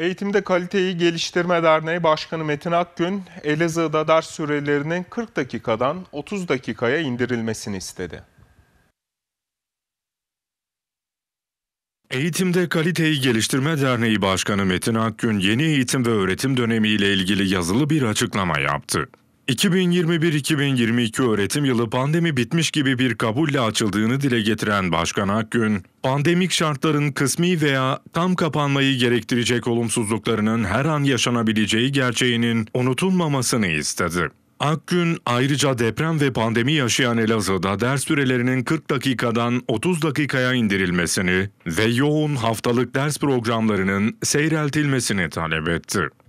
Eğitimde Kaliteyi Geliştirme Derneği Başkanı Metin Akgün, Elazığ'da ders sürelerinin 40 dakikadan 30 dakikaya indirilmesini istedi. Eğitimde Kaliteyi Geliştirme Derneği Başkanı Metin Akgün yeni eğitim ve öğretim dönemiyle ilgili yazılı bir açıklama yaptı. 2021-2022 öğretim yılı pandemi bitmiş gibi bir kabulle açıldığını dile getiren Başkan Akgün, pandemik şartların kısmi veya tam kapanmayı gerektirecek olumsuzluklarının her an yaşanabileceği gerçeğinin unutulmamasını istedi. Akgün ayrıca deprem ve pandemi yaşayan Elazığ'da ders sürelerinin 40 dakikadan 30 dakikaya indirilmesini ve yoğun haftalık ders programlarının seyreltilmesini talep etti.